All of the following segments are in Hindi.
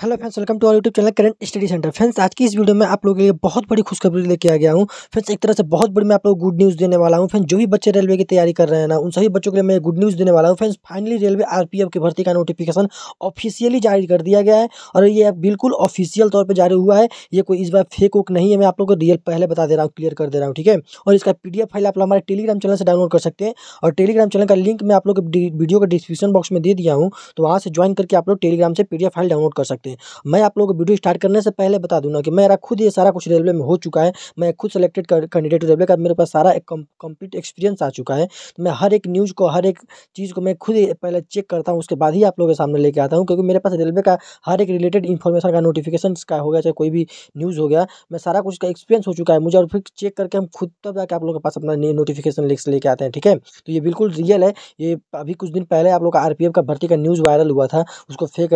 hello friends welcome to our YouTube channel current study centre friends आज की इस वीडियो में आप लोगों के लिए बहुत बड़ी खुशखबरी लेके आ गया हूँ फ्रेंड्स एक तरह से बहुत बड़ी मैं आप लोग गुड न्यूज़ देने वाला हूँ फ्रेंड्स जो भी बच्चे रेलवे की तैयारी कर रहे हैं ना उन सभी बच्चों के लिए मैं गुड न्यूज़ देने वाला हूँ फ्रेंड्स फाइनली रेलवे आर की भर्ती का नोटिफिकेशन ऑफिशियली जारी कर दिया गया है और ये बिल्कुल ऑफिशियल तौर पर जारी हुआ है ये कोई इस बार फेक वोक नहीं है मैं आप लोग को रियल पहले बता दे रहा हूँ क्लियर कर दे रहा हूँ ठीक है और इसका पी फाइल आप लोग हमारे टेलीग्राम चैनल से डाउनलोड कर सकते हैं और टेलीग्राम चैनल का लिंक मैं आप लोग वीडियो का डिस्क्रिप्शन बॉक्स में दे दिया हूँ तो वहाँ से ज्वाइन करके आप लोग टेलीग्राम से पी फाइल डाउनलोड कर सकते हैं सकते हैं मैं आप लोगों को वीडियो स्टार्ट करने से पहले बता दूंगा कि मेरा खुद ये सारा कुछ रेलवे में हो चुका है मैं खुद सेलेक्टेड कैंडिडेट रेलवे का मेरे पास सारा एक कंप्लीट एक्सपीरियंस आ चुका है तो मैं हर एक न्यूज़ को हर एक चीज़ को मैं खुद पहले चेक करता हूँ उसके बाद ही आप लोगों के सामने लेके आता हूँ क्योंकि मेरे पास रेलवे का हर एक रिलेटेड इन्फॉर्मेशन का नोटिफिकेशन का हो गया चाहे कोई भी न्यूज़ हो गया मैं सारा कुछ का एक्सपीरियंस हो चुका है मुझे और फिर चेक करके हम खुद तब जाके आप लोगों के पास अपना नोटिफिकेशन लिख लेके आते हैं ठीक है तो ये बिल्कुल रियल है ये अभी कुछ दिन पहले आप लोग का आर का भर्ती का न्यूज़ वायरल हुआ था उसको फेक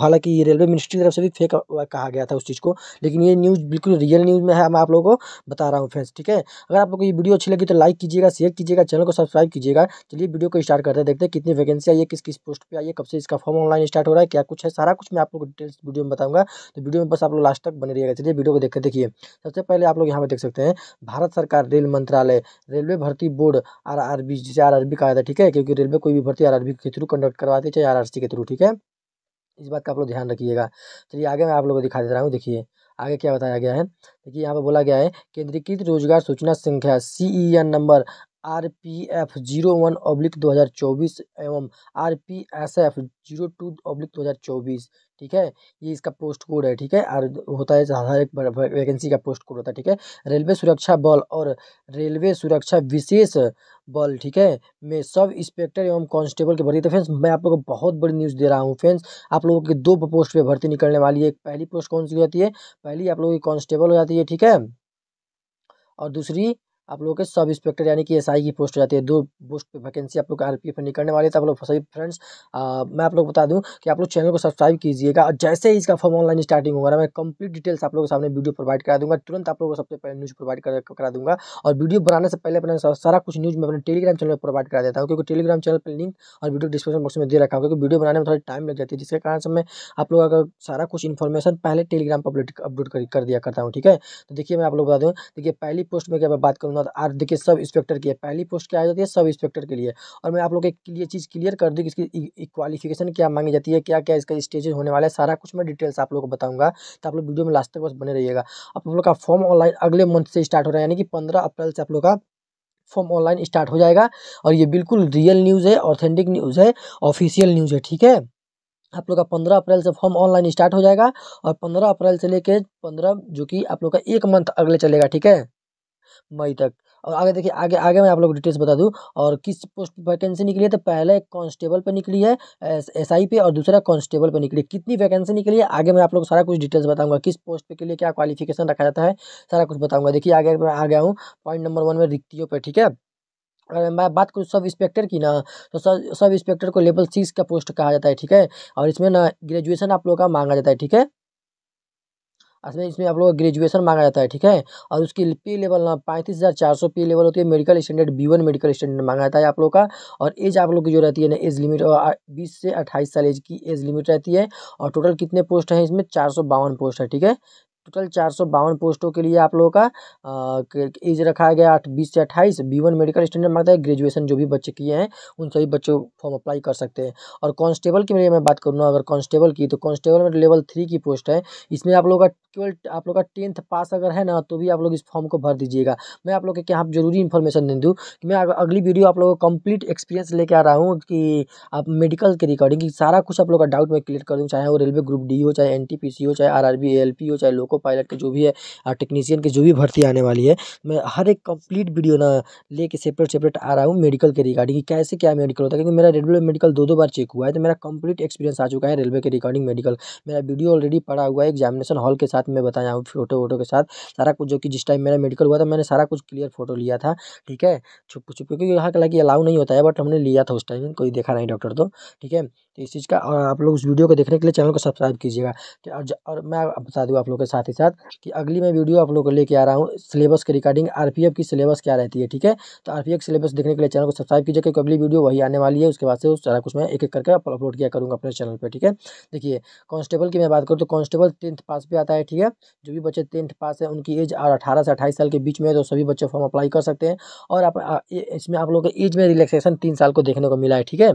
हालांकि ये रेलवे मिनिस्ट्री की तरफ से भी फेक कहा गया था उस चीज़ को लेकिन ये न्यूज़ बिल्कुल रियल न्यूज़ में है मैं आप लोगों को बता रहा हूँ फ्रेंड्स ठीक है अगर आप लोग को ये वीडियो अच्छी लगी तो लाइक कीजिएगा शेयर कीजिएगा चैनल को सब्सक्राइब कीजिएगा चलिए वीडियो को स्टार्ट करते हैं देखते हैं कितनी वैकेंसी आई है किस किस पोस्ट पर आई है कब से इसका फॉर्म ऑनलाइन स्टार्ट हो रहा है क्या कुछ है सारा कुछ मैं आप लोग डिटेल्स वीडियो में बताऊँगा तो वीडियो में बस आप लोग लास्ट तक बने रहिएगा चलिए वीडियो को देखते देखिए सबसे पहले आप लोग यहाँ पर देख सकते हैं भारत सरकार रेल मंत्रालय रेलवे भर्ती बोर्ड आर आर बी जिसे आर आर बी कहा जाता है ठीक है क्योंकि रेलवे कोई भी भर्ती आर आर बी के थ्रू कंडक्ट करवाती है चाहे आर आर सी के थ्रू ठीक है इस बात का आप लोग ध्यान रखिएगा चलिए आगे मैं आप लोगों को दिखा दे रहा हूँ देखिए आगे क्या बताया गया है देखिए यहाँ पर बोला गया है केंद्रीकृत रोजगार सूचना संख्या C E N number R P F zero one oblique दो हज़ार चौबीस एवं R P S F zero two oblique दो हज़ार चौबीस ठीक है ये इसका पोस्ट कोड है ठीक है और होता है हर एक वैकेंसी का पोस्ट कोड होता है ठीक है रेलवे सुरक्षा बल और रेलवे सुरक्षा विशेष बल ठीक है मैं सब इंस्पेक्टर एवं कांस्टेबल के भर्ती थे फ्रेंड्स मैं आप लोगों को बहुत बड़ी न्यूज़ दे रहा हूँ फ्रेंड्स आप लोगों की दो पोस्ट पर भर्ती निकलने वाली है पहली पोस्ट कौन सी हो जाती है पहली आप लोगों की कॉन्स्टेबल हो जाती है ठीक है और दूसरी आप लोगों के सब इंस्पेक्टर यानी कि एसआई की पोस्ट हो जाती है दो पोस्ट पे वैकेंसी आप लोग आर एफ में निकलने वाली है तो आप लोग सभी फ्रेंड्स मैं आप लोग बता दूं कि आप लोग चैनल को सब्सक्राइब कीजिएगा और जैसे ही इसका फॉर्म ऑनलाइन स्टार्टिंग होगा मैं कंप्लीट डिटेल्स आप लोगों के सामने वीडियो प्रोवाइड करा दूंगा तुरंत आप लोग को सबसे पहले न्यूज़ प्रोवाइड करा दूंगा और वीडियो बनाने से पहले अपना सारा कुछ न्यूज़ मैं अपने टेलीग्राम चैनल पर प्रोवाइड करा देता हूँ क्योंकि टेलीग्राम चैनल पर लिंक और वीडियो डिस्क्रिप्शन बॉक्स में दे रखा हूँ क्योंकि वीडियो बनाने में थोड़ी टाइम लग जाती है जिसके कारण से मैं आप लोग अगर सारा कुछ इन्फॉर्मेशन पहले टेलीग्राम पर अपलोड अपलोड कर दिया करता हूँ ठीक है तो देखिए मैं आप लोग बता दूँ देखिए पहली पोस्ट में क्या बात करूँ उसके बाद देखिए सब इंस्पेक्टर की है पहली पोस्ट क्या आ जाती है सब इंस्पेक्टर के लिए और मैं आप लोग एक क्लियर चीज़ क्लियर कर दूँ कि इसकी क्वालिफिकेशन e-, e-, क्या मांगी जाती है क्या क्या इसका स्टेजेज होने वाला है सारा कुछ मैं डिटेल्स आप लोग को बताऊँगा तो आप लोग वीडियो में लास्ट तक बस बने रहिएगा आप लोग का फॉर्म ऑनलाइन अगले मंथ से स्टार्ट हो रहा है यानी कि पंद्रह अप्रैल से आप लोग का फॉर्म ऑनलाइन स्टार्ट हो जाएगा और ये बिल्कुल रियल न्यूज़ है ऑथेंटिक न्यूज़ है ऑफिशियल न्यूज़ है ठीक है आप लोग का पंद्रह अप्रैल से फॉर्म ऑनलाइन स्टार्ट हो जाएगा और पंद्रह अप्रैल से लेके पंद्रह जो कि आप लोग का एक मंथ अगले चलेगा ठीक है मई तक और आगे देखिए आगे आगे मैं आप लोग डिटेल्स बता दूं और किस पोस्ट वैकेंसी निकली है तो पहले कांस्टेबल पे निकली है एस आई पे और दूसरा कांस्टेबल पे निकली कितनी वैकेंसी निकली है आगे मैं आप लोग सारा कुछ डिटेल्स बताऊंगा किस पोस्ट पे के लिए क्या क्वालिफिकेशन रखा जाता है सारा कुछ बताऊंगा देखिए आगे मैं आ गया हूँ पॉइंट नंबर वन में रिक्तियों पर ठीक है अगर मैं बात करूँ सब इंस्पेक्टर की ना तो सब सब इंस्पेक्टर को लेवल सिक्स का पोस्ट कहा जाता है ठीक है और इसमें ना ग्रेजुएशन आप लोगों का मांगा जाता है ठीक है इसमें इसमें आप लोग का ग्रेजुएशन मांगा जाता है ठीक है और उसकी पे लेवल ना पैंतीस हज़ार चार सौ पे लेवल होती है medical standard B one medical standard मांगा जाता है आप लोग का और एज आप लोग की जो रहती है ना एज लिमिट बीस से अट्ठाईस साल एज की एज लिमिट रहती है और टोटल कितने पोस्ट हैं इसमें चार सौ बावन पोस्ट है ठीक है टोटल चार सौ बावन पोस्टों के लिए आप लोगों का एज रखा गया आठ बीस से अट्ठाईस बी वन मेडिकल स्टैंडर्ड मांगता है ग्रेजुएशन जो भी बच्चे किए हैं उन सभी बच्चों फॉर्म अप्लाई कर सकते हैं और कांस्टेबल की मैं बात करूँ अगर कांस्टेबल की तो कांस्टेबल में लेवल तो थ्री की पोस्ट है इसमें आप लोग का केवल आप लोग का टेंथ पास अगर है ना तो भी आप लोग इस फॉर्म को भर दीजिएगा मैं आप लोग के यहाँ जरूरी इन्फॉर्मेशन दे दूँ कि मैं अगली वीडियो आप लोगों को कंप्लीट एक्सपीरियंस लेके आ रहा हूँ कि आप मेडिकल के रिकॉर्डिंग सारा कुछ आप लोग का डाउट मैं क्लियर कर दूँ चाहे वो रेलवे ग्रुप डी हो चाहे एन हो चाहे आर हो चाहे लोको को पायलट के जो भी है टेक्नीशियन की जो भी भर्ती आने वाली है मैं हर एक कंप्लीट वीडियो ना लेके सेपरेट सेपरेट आ रहा हूँ मेडिकल के रिगार्डिंग कैसे क्या मेडिकल होता है क्योंकि मेरा रेलवे मेडिकल दो दो बार चेक हुआ है तो मेरा कंप्लीट एक्सपीरियंस आ चुका है रेलवे के रिगार्डिंग मेडिकल मेरा वीडियो ऑलरेडी पड़ा हुआ है एग्जामिनेशन हॉल के साथ मैं बताया हूँ फोटो वोटो के साथ सारा कुछ जो कि जिस टाइम मेरा मेडिकल हुआ था मैंने सारा कुछ क्लियर फोटो लिया था ठीक है छुप छुप क्योंकि यहाँ हालांकि अलाउ नहीं होता है बट हमने लिया था उस टाइम कोई देखा नहीं डॉक्टर तो ठीक है तो इस चीज़ का और आप लोग उस वीडियो को देखने के लिए चैनल को सब्सक्राइब कीजिएगा और, तो और मैं बता दूँ आप लोग के साथ ही साथ कि अगली मैं वीडियो आप लोग को लेकर आ रहा हूँ सिलेबस के रिगार्डिंग आर की सिलेबस क्या रहती है ठीक है तो आर पी सिलेबस देखने के लिए चैनल को सब्सक्राइब कीजिए क्योंकि अगली वीडियो वही आने वाली है उसके बाद से उस सारा कुछ मैं एक एक करके अपलोड किया करूँगा अपने चैनल पर ठीक है देखिए कॉन्स्टेबल की मैं बात करूँ तो कॉन्स्टेबल टेंथ पास भी आता है ठीक है जो भी बच्चे टेंथ पास है उनकी एज और अठारह से अट्ठाईस साल के बीच में तो सभी बच्चे फॉर्म अप्लाई कर सकते हैं और आप इसमें आप लोग के एज में रिलैक्सेशन तीन साल को देखने को मिला है ठीक है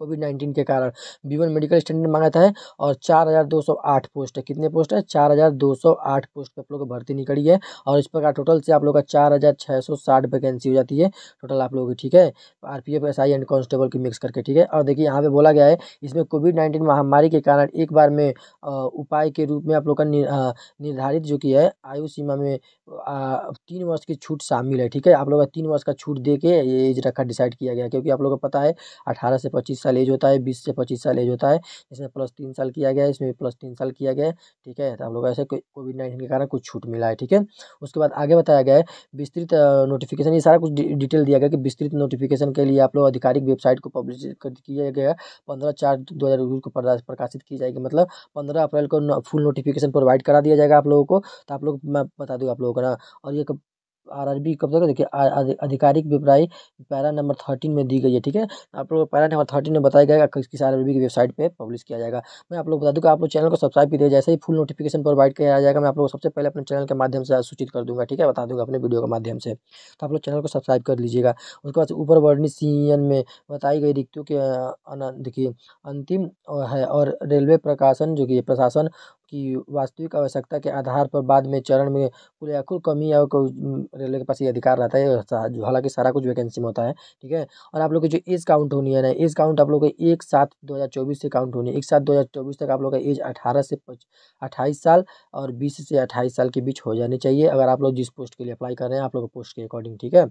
कोविड नाइन्टीन के कारण बीवन मेडिकल स्टैंडर्ड मांगा था है और चार हज़ार दो सौ आठ पोस्ट है कितने पोस्ट है चार हज़ार दो सौ आठ पोस्ट पर आप लोग भर्ती निकली है और इस प्रकार टोटल से आप लोग का चार हज़ार छः सौ साठ वैकेंसी हो जाती है टोटल आप लोगों की ठीक है R P F S I and constable की मिक्स करके ठीक है और देखिए यहाँ पे बोला गया है इसमें कोविड नाइन्टीन महामारी के कारण एक बार में उपाय के रूप में आप लोग का निर्धारित जो कि है आयु सीमा में तीन वर्ष की छूट शामिल है ठीक है आप लोग का तीन वर्ष का छूट दे के ये रखा डिसाइड किया गया क्योंकि आप लोगों को पता है अठारह से पच्चीस साल एज होता है बीस से पच्चीस साल एज होता है इसमें प्लस तीन साल किया गया है इसमें प्लस तीन साल किया गया है ठीक है तो हम लोग ऐसे कोविड नाइन्टीन के कारण कुछ छूट मिला है ठीक है उसके बाद आगे बताया गया है विस्तृत नोटिफिकेशन ये सारा कुछ डिटेल दिया गया कि विस्तृत नोटिफिकेशन के लिए आप लोग आधिकारिक वेबसाइट को पब्लिश किया गया पंद्रह चार दो हज़ार उन्नीस को प्रकाशित की जाएगी मतलब पंद्रह अप्रैल को फुल नोटिफिकेशन प्रोवाइड करा दिया जाएगा आप लोगों को तो आप लोग मैं बता दूँ आप लोगों को ना और ये आर आर बी कब तक देखिए आधिकारिक विवराई पैरा नंबर थर्टीन में दी गई है ठीक है आप लोग पैरा नंबर थर्टीन में बताया गया किस आर आर बी की वेबसाइट पे पब्लिश किया जाएगा मैं आप लोग बता दूँगा कि आप लोग चैनल को सब्सक्राइब कीजिए जैसे ही फुल नोटिफिकेशन प्रोवाइड किया जाएगा मैं आप लोग सबसे पहले अपने चैनल के माध्यम से सूचित कर दूँगा ठीक है बता दूँगा अपने वीडियो के माध्यम से तो आप लोग चैनल को सब्सक्राइब कर लीजिएगा उसके बाद ऊपर वर्णित सी में बताई गई रिक्तियों के देखिए अंतिम है और रेलवे प्रकाशन जो कि प्रशासन कि वास्तविक आवश्यकता के आधार पर बाद में चरण में कुल या कुल कमी या रेलवे के पास ये अधिकार रहता है हालांकि सारा कुछ वैकेंसी में होता है ठीक है और आप लोग की जो एज काउंट होनी है ना एज काउंट आप लोग का एक सात दो हज़ार चौबीस से काउंट होनी है एक सात दो हज़ार चौबीस तक आप लोग का एज अठारह से अट्ठाईस साल और बीस से अट्ठाईस साल के बीच हो जानी चाहिए अगर आप लोग जिस पोस्ट के लिए अप्लाई कर रहे हैं आप लोग पोस्ट के अकॉर्डिंग ठीक है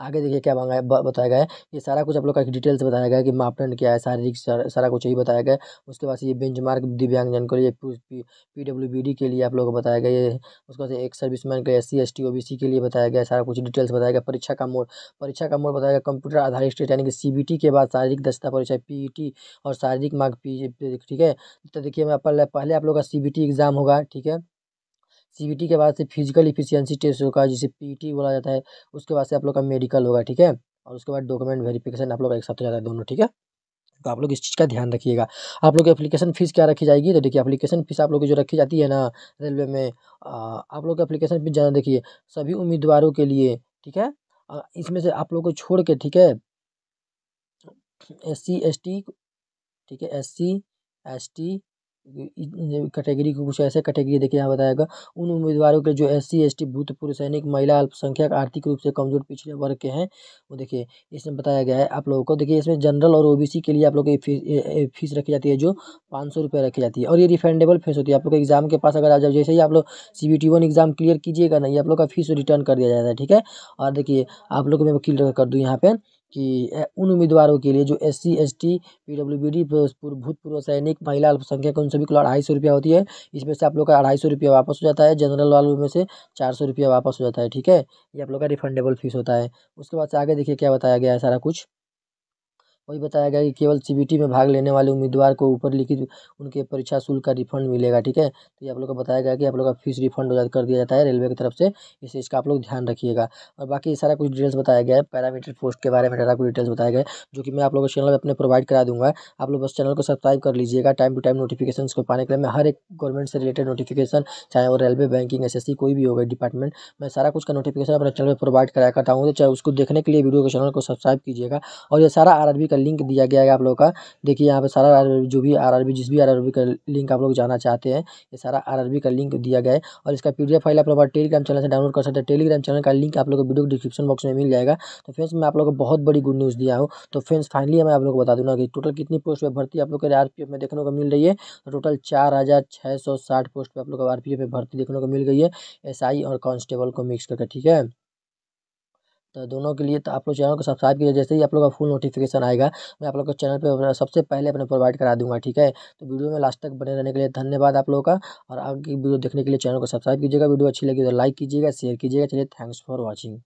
आगे देखिए क्या मांगा है बताया गया है ये सारा कुछ आप लोग का डिटेल्स बताया गया है कि मापदंड क्या है शारीरिक सारा, कुछ यही बताया गया है उसके बाद ये बेंच मार्क दिव्यांगजन के लिए पी डब्ल्यू डी के लिए आप लोग को बताया गया है उसके बाद एक सर्विसमैन के लिए S C S T O B C के लिए बताया गया है सारा कुछ डिटेल्स बताया गया परीक्षा का मोड परीक्षा का मोड बताया गया कंप्यूटर आधारित यानी कि सी बी टी के बाद शारीरिक दक्षता परीक्षा पी ई टी और शारीरिक मार्क पी e ठीक है तो देखिए मैं पहले आप लोग का सी बी टी एग्ज़ाम होगा ठीक है सी के बाद से फिजिकल इफिशियंसी टेस्ट होगा जिसे पी बोला जाता है उसके बाद से आप लोग का मेडिकल होगा ठीक है और उसके बाद डॉक्यूमेंट वेरिफिकेशन आप लोग का एक साथ हो जाता है दोनों ठीक है तो आप लोग इस चीज़ का ध्यान रखिएगा आप लोग की एप्लीकेशन फ़ीस क्या रखी जाएगी तो देखिए एप्लीकेशन फ़ीस आप लोग की जो रखी जाती है ना रेलवे में आप लोग की एप्लीकेशन फ़ीस ज़्यादा देखिए सभी उम्मीदवारों के लिए ठीक है इसमें से आप लोग को छोड़ के ठीक है एस सी एस टी ठीक है S C S T category को कुछ ऐसे कैटेगरी देखिए यहाँ बताया गया उन उम्मीदवारों के जो एस सी एस टी भूतपूर्व सैनिक महिला अल्पसंख्यक आर्थिक रूप से कमजोर पिछड़े वर्ग के हैं वो देखिए इसमें बताया गया है आप लोगों को देखिए इसमें जनरल और ओबीसी के लिए आप लोगों की फीस रखी जाती है जो पाँच सौ रुपये रखी जाती है और ये रिफंडेबल फीस होती है आप लोग एग्जाम के पास अगर आ जाओ जैसे ही आप लोग C B T one exam clear कीजिएगा ना ये आप लोग का फीस रिटर्न कर दिया जाता है ठीक है और देखिए आप लोग मैं क्लियर कर दूँ यहाँ पर कि उन उम्मीदवारों के लिए जो S C S T P W B D भूतपूर्व सैनिक महिला अल्पसंख्यक उन सभी को अढ़ाई सौ रुपया होती है इसमें से आप लोग का अढ़ाई सौ रुपया वापस हो जाता है जनरल वालों में से चार सौ रुपया वापस हो जाता है ठीक है ये आप लोग का रिफंडेबल फीस होता है उसके बाद से आगे देखिए क्या बताया गया है सारा कुछ वही बताया गया कि केवल सी में भाग लेने वाले उम्मीदवार को ऊपर लिखित उनके परीक्षा शुल्क का रिफंड मिलेगा ठीक है तो ये आप लोग को बताया गया कि आप लोग का फीस रिफंड हो कर दिया जाता है रेलवे की तरफ से इसे इसका आप लोग ध्यान रखिएगा और बाकी सारा कुछ डिटेल्स बताया गया है पैरामीटर पोस्ट के बारे में सारा कुछ डिटेल्स बताया गया जो कि मैं आप लोगों को चैनल में अपने प्रोवाइड करा दूंगा आप लोग बस चैनल को सब्सक्राइब कर लीजिएगा टाइम टू टाइम नोटिफिकेशन को पाने के लिए मैं हर एक गवर्नमेंट से रिलेटेड नोटिफिकेशन चाहे वो रेलवे बैंकिंग एस कोई भी होगा डिपार्टमेंट मैं सारा कुछ का नोटिफिकेशन अपने चैनल पर प्रोवाइड कराया करता हूँ तो चाहे उसको देखने के लिए वीडियो के चैनल को सब्सक्राइब कीजिएगा और यह सारा आर का का लिंक दिया गया है आप लोगों का देखिए यहाँ पे सारा जो भी आरआरबी जिस भी आरआरबी का लिंक आप लोग जाना चाहते हैं ये सारा आरआरबी का लिंक दिया गया है और इसका पीडीएफ फाइल आप लोग टेलीग्राम चैनल से डाउनलोड कर सकते हैं टेलीग्राम चैनल का लिंक आप लोग को वीडियो डिस्क्रिप्शन बॉक्स में मिल जाएगा तो फ्रेंड्स मैं आप लोग को बहुत बड़ी गुड न्यूज़ दिया हूँ तो फ्रेंड्स फाइनली मैं आप लोग को बता दूंगा कि टोटल कितनी पोस्ट पर भर्ती आप लोग को आर में देखने को मिल रही है टोटल तो चार पोस्ट पर आप लोग को आर में भर्ती देखने को मिल गई है एस और कॉन्स्टेबल को मिक्स करके ठीक है तो दोनों के लिए तो आप लोग चैनल को सब्सक्राइब कीजिए जैसे ही आप लोग का फुल नोटिफिकेशन आएगा मैं आप लोग को चैनल पर सबसे पहले अपने प्रोवाइड करा दूंगा ठीक है तो वीडियो में लास्ट तक बने रहने के लिए धन्यवाद आप लोगों का और आगे वीडियो देखने के लिए चैनल को सब्सक्राइब कीजिएगा वीडियो अच्छी लगी तो लाइक कीजिएगा शेयर कीजिएगा चलिए थैंक्स फॉर वॉचिंग